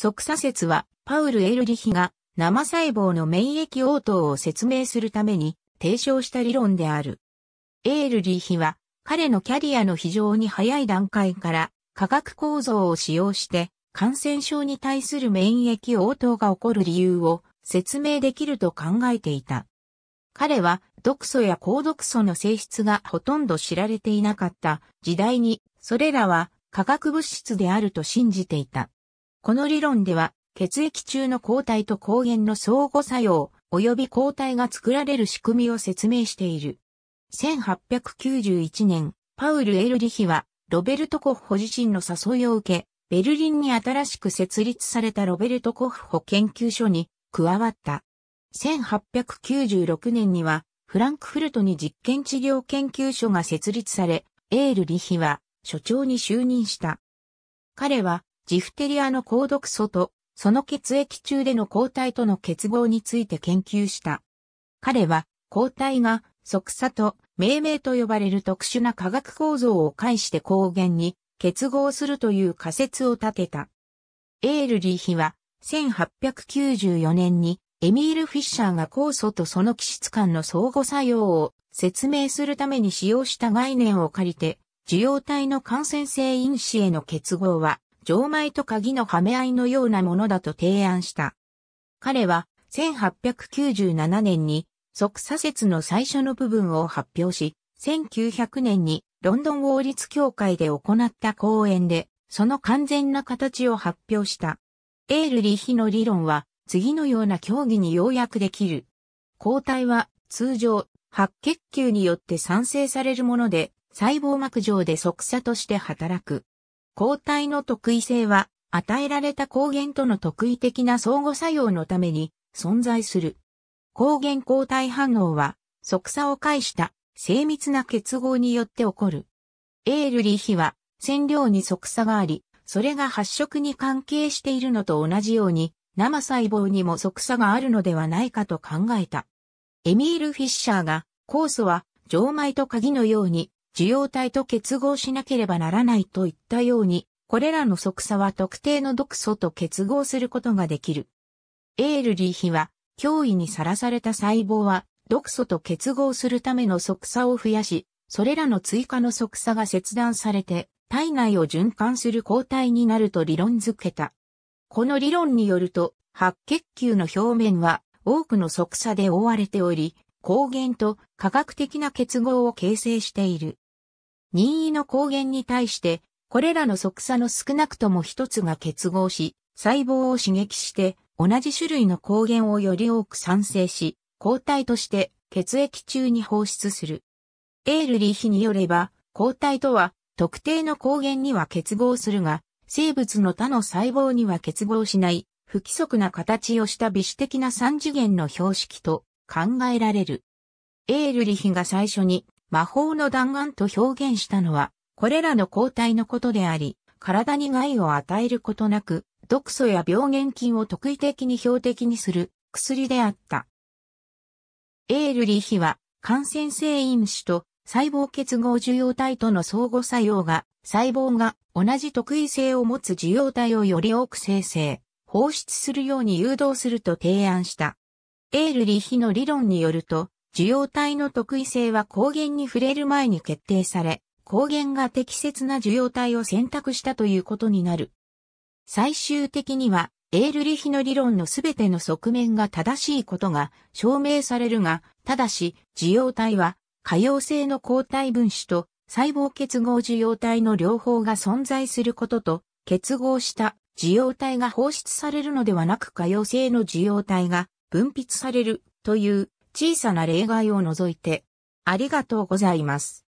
即左説は、パウル・エルリヒが生細胞の免疫応答を説明するために提唱した理論である。エールリヒは、彼のキャリアの非常に早い段階から、化学構造を使用して、感染症に対する免疫応答が起こる理由を説明できると考えていた。彼は、毒素や高毒素の性質がほとんど知られていなかった時代に、それらは化学物質であると信じていた。この理論では、血液中の抗体と抗原の相互作用、及び抗体が作られる仕組みを説明している。1891年、パウル・エルリヒは、ロベルト・コッホ自身の誘いを受け、ベルリンに新しく設立されたロベルト・コッホ研究所に加わった。1896年には、フランクフルトに実験治療研究所が設立され、エールリヒは所長に就任した。彼はジフテリアの高毒素と、その血液中での抗体との結合について研究した。彼は、抗体が、即差と、命名と呼ばれる特殊な化学構造を介して抗原に結合するという仮説を立てた。エールリーヒは、1894年にエミール・フィッシャーが酵素とその気質間の相互作用を説明するために使用した概念を借りて、受容体の感染性因子への結合は錠前と鍵のはめ合いのようなものだと提案した。彼は1897年に即左説の最初の部分を発表し、1900年にロンドン王立協会で行った講演で、その完全な形を発表した。エールリヒの理論は、次のような競技に要約できる。抗体は、通常、白血球によって産生されるもので、細胞膜上で即座として働く。抗体の特異性は、与えられた抗原との特異的な相互作用のために存在する。抗原抗体反応は、即差を介した精密な結合によって起こる。エールリヒは、染料に即差があり、それが発色に関係しているのと同じように、生細胞にも即差があるのではないかと考えた。エミール・フィッシャーが、酵素は、錠米と鍵のように受容体と結合しなければならないといったように、これらの即差は特定の毒素と結合することができる。エールリー比は、脅威にさらされた細胞は、毒素と結合するための即差を増やし、それらの追加の即差が切断されて、体内を循環する抗体になると理論づけた。この理論によると、白血球の表面は多くの即差で覆われており、抗原と科学的な結合を形成している。任意の抗原に対して、これらの即差の少なくとも一つが結合し、細胞を刺激して、同じ種類の抗原をより多く産生し、抗体として血液中に放出する。エールリーヒによれば、抗体とは特定の抗原には結合するが、生物の他の細胞には結合しない、不規則な形をした微視的な三次元の標識と考えられる。エールリヒが最初に魔法の弾丸と表現したのは、これらの抗体のことであり、体に害を与えることなく、毒素や病原菌を特異的に標的にする薬であった。エールリヒは感染性因子と細胞結合受容体との相互作用が細胞が同じ特異性を持つ受容体をより多く生成、放出するように誘導すると提案した。エールリヒの理論によると、受容体の特異性は抗原に触れる前に決定され、抗原が適切な受容体を選択したということになる。最終的には、エールリヒの理論のすべての側面が正しいことが証明されるが、ただし、受容体は、可用性の抗体分子と細胞結合受容体の両方が存在することと、結合した受容体が放出されるのではなく可用性の受容体が分泌されるという小さな例外を除いて、ありがとうございます。